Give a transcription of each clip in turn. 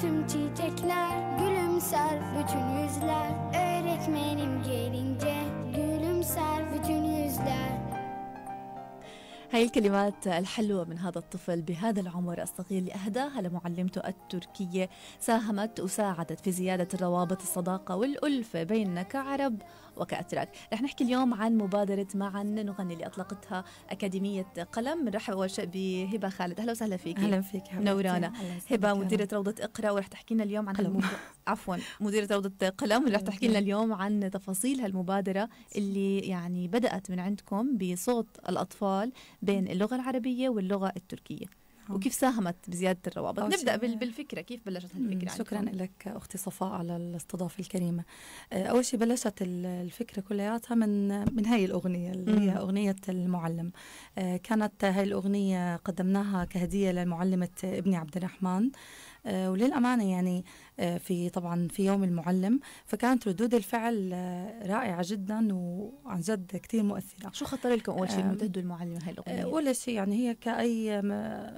tüm çiçekler Gülümser bütün yüzler Öğretmenim gelince Gülümser bütün yüzler هاي الكلمات الحلوة من هذا الطفل بهذا العمر الصغير اللي أهداها لمعلمته التركية ساهمت وساعدت في زيادة الروابط الصداقة والألفة بيننا كعرب وكأتراك رح نحكي اليوم عن مبادرة معا نغني اللي أطلقتها أكاديمية قلم نرحب أول شيء بهبة خالد أهلا وسهلا فيك أهلا فيك نورانا هبة مديرة روضة إقرأ ورح تحكي لنا اليوم عن هالموضوع عفوا مديرة روضة قلم اللي رح تحكي لنا اليوم عن تفاصيل هالمبادرة اللي يعني بدأت من عندكم بصوت الأطفال بين اللغة العربية واللغة التركية وكيف ساهمت بزيادة الروابط نبدأ بالفكرة كيف بلشت الفكرة شكرا عندكم؟ لك أختي صفاء على الاستضافة الكريمة آه، أول شيء بلشت الفكرة كلياتها من من هاي الأغنية اللي هي أغنية المعلم آه، كانت هاي الأغنية قدمناها كهدية لمعلمة ابني عبد الرحمن آه، وللأمانة يعني في طبعا في يوم المعلم فكانت ردود الفعل آه، رائعه جدا وعن جد كثير مؤثره شو خطر لكم اول شيء انه تهدوا المعلم هاي الاغنيه آه، اول شيء يعني هي كاي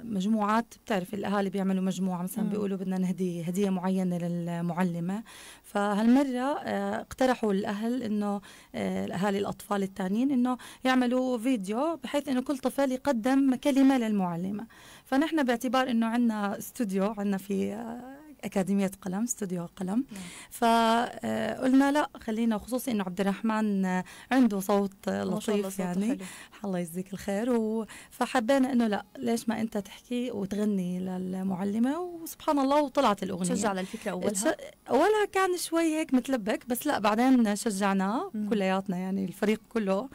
مجموعات بتعرف الاهالي بيعملوا مجموعه مثلا بيقولوا بدنا نهدي هديه معينه للمعلمه فهالمره آه، اقترحوا الاهل انه الاهالي الاطفال الثانيين انه يعملوا فيديو بحيث انه كل طفل يقدم كلمه للمعلمه فنحن باعتبار انه عندنا استوديو عندنا في اكاديميه قلم استوديو قلم نعم. فقلنا آه، لا خلينا خصوصي انه عبد الرحمن عنده صوت لطيف يعني الله يجزيك الخير و... فحبينا انه لا ليش ما انت تحكي وتغني للمعلمه وسبحان الله وطلعت الاغنيه شجع للفكره اولها اولها كان شوي هيك متلبك بس لا بعدين شجعناه كلياتنا يعني الفريق كله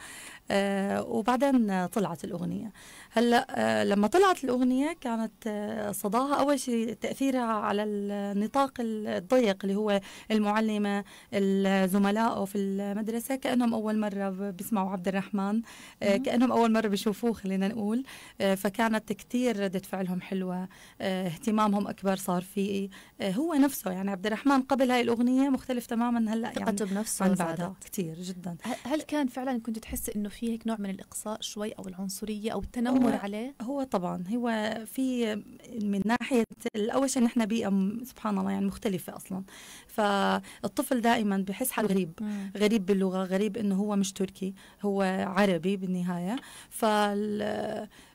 آه، وبعدين طلعت الأغنية هلا آه، لما طلعت الأغنية كانت آه، صداها أول شيء تأثيرها على النطاق الضيق اللي هو المعلمة الزملاء في المدرسة كأنهم أول مرة بيسمعوا عبد الرحمن كأنهم أول مرة بيشوفوه خلينا نقول فكانت كثير ردة فعلهم حلوة اهتمامهم أكبر صار فيه هو نفسه يعني عبد الرحمن قبل هاي الأغنية مختلف تماما هلا يعني ثقته بنفسه عن بعدها كثير جدا هل كان فعلا كنت تحس إنه في هيك نوع من الاقصاء شوي او العنصريه او التنمر هو عليه هو طبعا هو في من ناحيه الاول شيء نحن بيئه سبحان الله يعني مختلفه اصلا فالطفل دائما بحس حاله غريب غريب باللغه غريب انه هو مش تركي هو عربي بالنهايه فال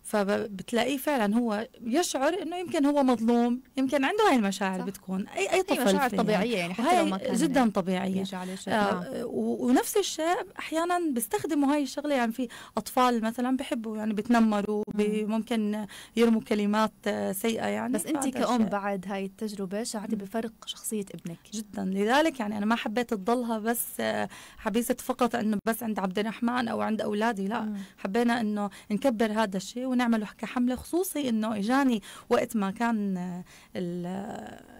فبتلاقيه فعلا هو يشعر انه يمكن هو مظلوم يمكن عنده هاي المشاعر صح. بتكون اي اي طفل مشاعر طبيعيه يعني حتى لو ما كان جدا طبيعيه آه نعم. ونفس الشيء احيانا بيستخدموا هاي الشغله يعني في اطفال مثلا بحبوا يعني بتنمروا ممكن يرموا كلمات آه، سيئه يعني بس انت كأم بعد هاي التجربه شعرتي بفرق شخصيه ابنك جدا لذلك يعني انا ما حبيت تضلها بس آه، حبيسه فقط انه بس عند عبد الرحمن او عند اولادي لا مم. حبينا انه نكبر هذا الشيء نعمله كحمله خصوصي انه اجاني وقت ما كان آه،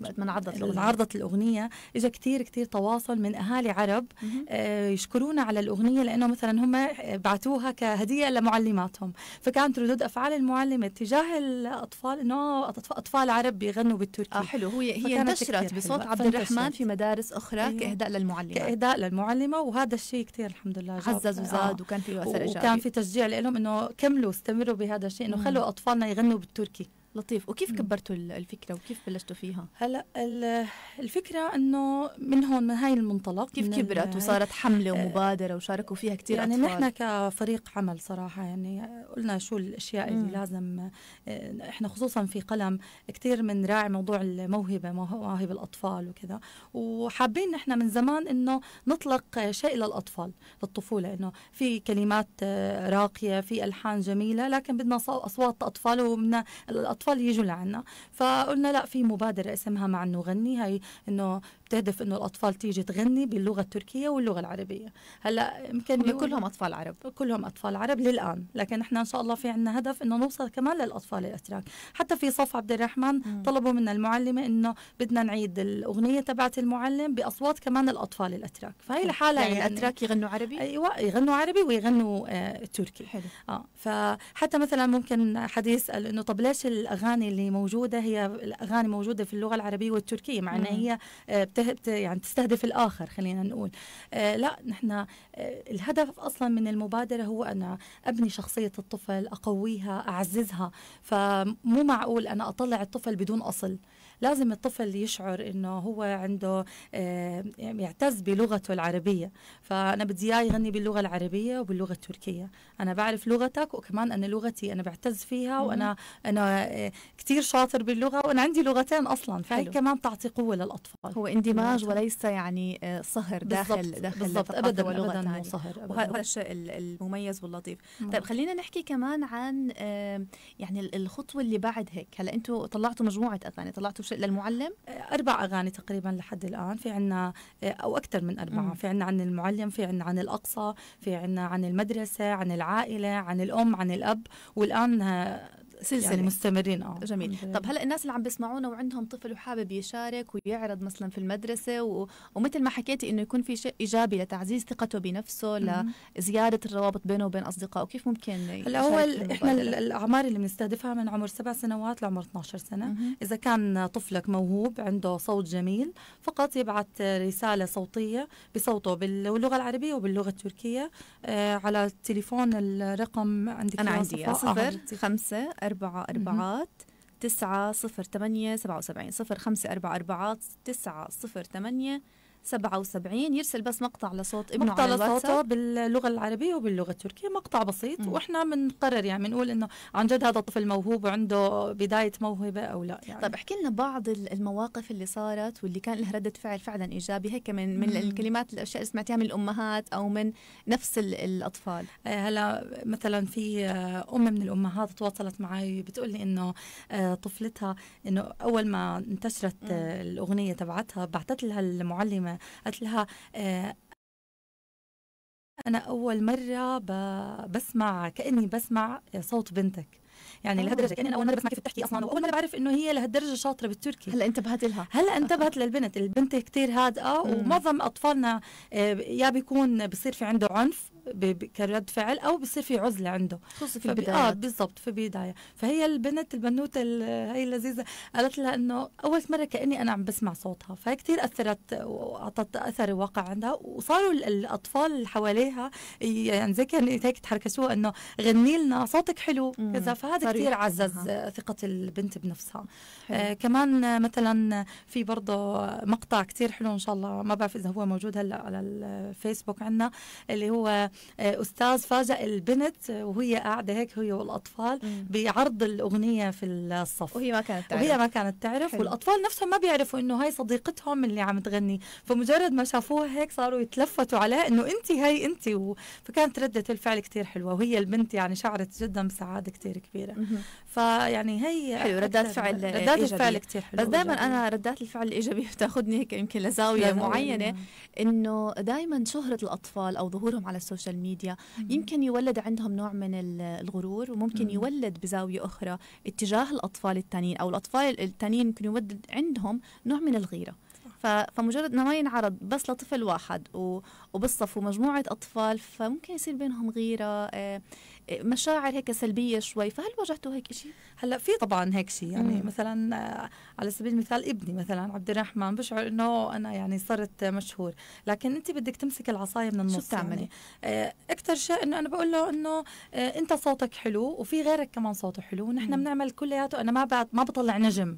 وقت ما انعرضت الاغنيه انعرضت الاغنيه اجى كثير كثير تواصل من اهالي عرب آه يشكرونا على الاغنيه لانه مثلا هم بعتوها كهديه لمعلماتهم فكانت ردود افعال المعلمه تجاه الاطفال انه اطفال عرب بيغنوا بالتركي اه حلو هي هي انتشرت بصوت عبد الرحمن في مدارس اخرى أيوه. كاهداء للمعلمه كاهداء للمعلمه وهذا الشيء كثير الحمد لله عزز وزاد آه. وكان في اثر ايجابي وكان في تشجيع لهم انه كملوا استمروا بهذا الشيء انه خلوا اطفالنا يغنوا بالتركي لطيف وكيف كبرتوا الفكره وكيف بلشتوا فيها هلا الفكره انه من هون من هاي المنطلق كيف كبرت وصارت حمله آه، ومبادره وشاركوا فيها كثير يعني أطفال. نحن كفريق عمل صراحه يعني قلنا شو الاشياء اللي مم. لازم آه، احنا خصوصا في قلم كثير بنراعي موضوع الموهبه مواهب الاطفال وكذا وحابين نحن من زمان انه نطلق شيء للاطفال للطفوله انه في كلمات آه، راقيه في الحان جميله لكن بدنا اصوات اطفال وبدنا الاطفال يجوا لعنا فقلنا لا في مبادره اسمها مع انه غني هي انه بتهدف انه الاطفال تيجي تغني باللغه التركيه واللغه العربيه هلا يمكن كلهم اطفال عرب كلهم اطفال عرب للان لكن احنا ان شاء الله في عندنا هدف انه نوصل كمان للاطفال الاتراك حتى في صف عبد الرحمن طلبوا منا المعلمه انه بدنا نعيد الاغنيه تبعت المعلم باصوات كمان الاطفال الاتراك فهي لحالها يعني, يعني الاتراك يغنوا عربي ايوه يغنوا عربي ويغنوا آه تركي حلو اه فحتى مثلا ممكن حد يسال انه طب ليش الاغاني اللي موجوده هي الاغاني موجوده في اللغه العربيه والتركيه مع هي آه يعني تستهدف الاخر خلينا نقول آه لا نحن آه الهدف اصلا من المبادره هو انا ابني شخصيه الطفل اقويها اعززها فمو معقول انا اطلع الطفل بدون اصل لازم الطفل يشعر انه هو عنده آه، يعتز بلغته العربيه فانا بدي اياه يغني باللغه العربيه وباللغه التركيه انا بعرف لغتك وكمان انا لغتي انا بعتز فيها وانا انا آه، كثير شاطر باللغه وانا عندي لغتين اصلا فهي كمان بتعطي قوه للاطفال هو اندماج وليس يعني آه، صهر داخل داخل بالضبط ابدا ولغة ابدا مو صهر وهذا الشيء المميز واللطيف طيب خلينا نحكي كمان عن يعني الخطوه اللي بعد هيك هلا انتم طلعتوا مجموعه اغاني طلعتوا شيء للمعلم اربع اغاني تقريبا لحد الان في عنا آه، او اكثر من اربعه مم. في عنا عن المعلم في عنا عن الاقصى في عنا عن المدرسه عن العائله عن الام عن الاب والان آه، سلسله يعني مستمرين اه جميل مم. طب هلا الناس اللي عم بيسمعونا وعندهم طفل وحابب يشارك ويعرض مثلا في المدرسه و... ومثل ما حكيتي انه يكون في شيء ايجابي لتعزيز ثقته بنفسه مم. لزياده الروابط بينه وبين اصدقائه كيف ممكن هلا هو احنا الاعمار اللي بنستهدفها من عمر سبع سنوات لعمر 12 سنه مم. اذا كان طفلك موهوب عنده صوت جميل فقط يبعث رساله صوتيه بصوته باللغه العربيه وباللغه التركيه آه، على التليفون الرقم عندك انا عندي صفر آه، خمسة أربعة أربعات تسعة صفر ثمانية سبعة وسبعين صفر خمسة أربعة أربعات تسعة صفر ثمانية 77 يرسل بس مقطع لصوت ابنه مقطع لصوته باللغه العربيه وباللغه التركيه مقطع بسيط مم. واحنا بنقرر يعني بنقول انه عن جد هذا الطفل موهوب وعنده بدايه موهبه او لا يعني. طيب احكي لنا بعض المواقف اللي صارت واللي كان لها رده فعل فعلا ايجابي هيك من من الكلمات الاشياء اللي سمعتيها من الامهات او من نفس الاطفال آه، هلا مثلا في آه، ام من الامهات تواصلت معي بتقول لي انه آه، طفلتها انه اول ما انتشرت مم. الاغنيه تبعتها بعثت لها المعلمه قالت لها آه، انا اول مره بسمع كاني بسمع صوت بنتك يعني آه. لهالدرجه كاني اول مره بسمع كيف بتحكي اصلا واول مره بعرف انه هي لهالدرجه شاطره بالتركي هلا انتبهت لها هلا انتبهت للبنت البنت كثير هادئه ومعظم اطفالنا آه، يا بيكون بصير في عنده عنف كرد فعل او بصير في عزله عنده خصوصي في البدايه اه بالضبط في البدايه فهي البنت البنوته هي اللذيذه قالت لها انه اول مره كاني انا عم بسمع صوتها فهي كثير اثرت واعطت اثر واقع عندها وصاروا الاطفال اللي حواليها يعني زي كان هيك تحركسوها انه غني لنا صوتك حلو كذا فهذا كثير عزز آه، ثقه البنت بنفسها آه كمان آه، مثلا في برضه مقطع كثير حلو ان شاء الله ما بعرف اذا هو موجود هلا على الفيسبوك آه، عندنا اللي هو آه، استاذ فاجأ البنت آه، وهي قاعده هيك هي والاطفال بعرض الاغنيه في الصف وهي ما كانت تعرف وهي ما كانت تعرف حلو. والاطفال نفسهم ما بيعرفوا انه هاي صديقتهم اللي عم تغني فمجرد ما شافوها هيك صاروا يتلفتوا عليها انه انت هاي انت و... فكانت رده الفعل كثير حلوه وهي البنت يعني شعرت جدا بسعاده كثير كبيره فيعني هي حلو ردات فعل ردات الفعل كثير حلوه بس دائما انا ردات الفعل الايجابيه بتاخذني هيك يمكن لزاويه معينه انه دائما شهره الاطفال او ظهورهم على السوشيال السوشيال ميديا يمكن يولد عندهم نوع من الغرور وممكن يولد بزاوية أخرى اتجاه الأطفال التانيين أو الأطفال التانيين يمكن يولد عندهم نوع من الغيرة فمجرد ما ينعرض بس لطفل واحد وبالصف ومجموعه أطفال فممكن يصير بينهم غيرة آه، آه، مشاعر هيك سلبية شوي فهل واجهتوا هيك شيء؟ هلا في طبعا هيك شيء يعني مم. مثلا آه، على سبيل المثال ابني مثلا عبد الرحمن بشعر انه انا يعني صرت مشهور لكن انت بدك تمسك العصاية من النص شو يعني. بتعملي؟ يعني. اكثر شيء انه انا بقول له انه انت صوتك حلو وفي غيرك كمان صوته حلو ونحن بنعمل كلياته انا ما ما بطلع نجم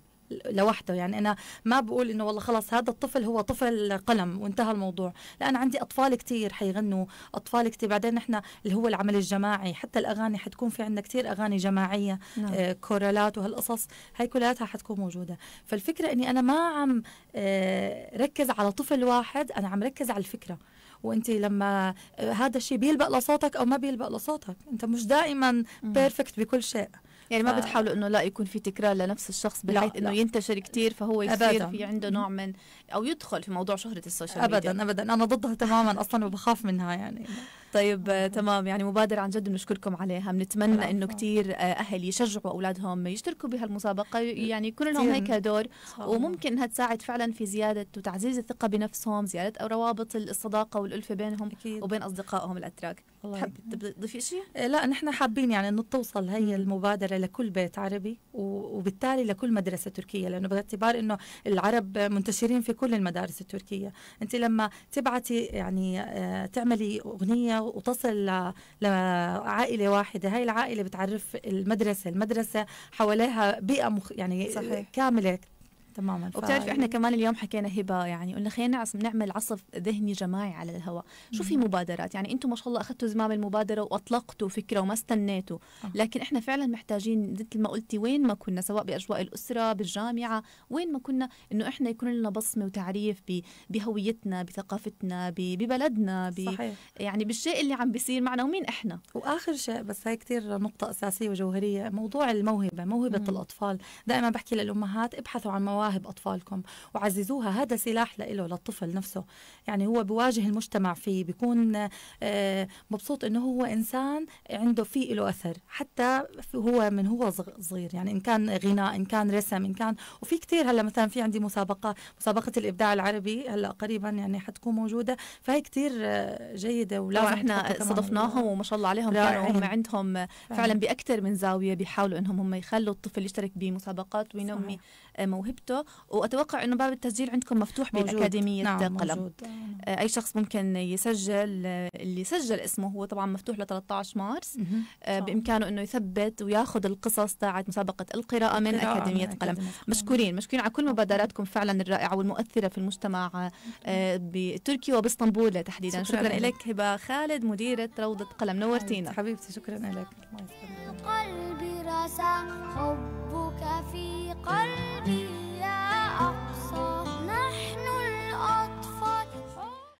لوحده يعني انا ما بقول انه والله خلص هذا الطفل هو طفل قلم وانتهى الموضوع لان عندي اطفال كثير حيغنوا اطفال كثير بعدين احنا اللي هو العمل الجماعي حتى الاغاني حتكون في عندنا كثير اغاني جماعيه نعم. آه كورالات وهالقصص هاي كلها حتكون موجوده فالفكره اني انا ما عم آه ركز على طفل واحد انا عم ركز على الفكره وانت لما آه، هذا الشيء بيلبق لصوتك او ما بيلبق لصوتك انت مش دائما بيرفكت بكل شيء يعني ما آه. بتحاولوا انه لا يكون في تكرار لنفس الشخص بحيث انه ينتشر كثير فهو يصير أبداً. في عنده نوع من او يدخل في موضوع شهره السوشيال ميديا ابدا ابدا انا ضدها تماما اصلا وبخاف منها يعني طيب آه، تمام يعني مبادرة عن جد بنشكركم عليها بنتمنى نعم. انه كثير اهل يشجعوا اولادهم يشتركوا بهالمسابقة يعني يكون لهم هيك دور وممكن انها تساعد فعلا في زيادة وتعزيز الثقة بنفسهم زيادة روابط الصداقة والألفة بينهم أكيد. وبين أصدقائهم الأتراك تحب تضيفي شيء؟ آه، لا نحن حابين يعني انه توصل هي المبادره لكل بيت عربي وبالتالي لكل مدرسه تركيه لانه باعتبار انه العرب منتشرين في كل المدارس التركيه، انت لما تبعتي يعني آه، تعملي اغنيه وتصل لعائله واحده هاي العائله بتعرف المدرسه المدرسه حواليها بيئه مخ... يعني صحيح. كامله تماما وبتعرفي احنا كمان اليوم حكينا هبه يعني قلنا خلينا نعمل عصف ذهني جماعي على الهواء شو في مبادرات يعني انتم ما شاء الله اخذتوا زمام المبادره واطلقتوا فكره وما استنيتوا آه. لكن احنا فعلا محتاجين مثل ما قلتي وين ما كنا سواء باجواء الاسره بالجامعه وين ما كنا انه احنا يكون لنا بصمه وتعريف بهويتنا بثقافتنا ببلدنا صحيح. يعني بالشيء اللي عم بيصير معنا ومين احنا واخر شيء بس هي كثير نقطه اساسيه وجوهريه موضوع الموهبه موهبه مم. الاطفال دائما بحكي للامهات ابحثوا عن مواهب مواهب اطفالكم وعززوها هذا سلاح لإله للطفل نفسه يعني هو بواجه المجتمع فيه بيكون آه، مبسوط انه هو انسان عنده في له اثر حتى هو من هو صغير يعني ان كان غناء ان كان رسم ان كان وفي كثير هلا مثلا في عندي مسابقه مسابقه الابداع العربي هلا قريبا يعني حتكون موجوده فهي كثير آه، جيده ولازم احنا استضفناهم وما شاء الله عليهم كانوا هم عندهم فعلا باكثر من زاويه بيحاولوا انهم هم يخلوا الطفل يشترك بمسابقات وينمي صحيح. آه، موهبته واتوقع انه باب التسجيل عندكم مفتوح موجود. نعم قلم آه، اي شخص ممكن يسجل آه، اللي سجل اسمه هو طبعا مفتوح ل 13 مارس بامكانه انه يثبت وياخذ القصص تاعت مسابقه القراءه من اكاديميه, من قلم. أكاديمية. مشكورين مشكورين على كل مبادراتكم فعلا الرائعه والمؤثره في المجتمع بتركيا وباسطنبول تحديدا شكرا, شكرا لك هبه خالد مديره روضه قلم نورتينا حبيبتي شكرا لك قلبي راسه حب حبك في قلبي يا أقصى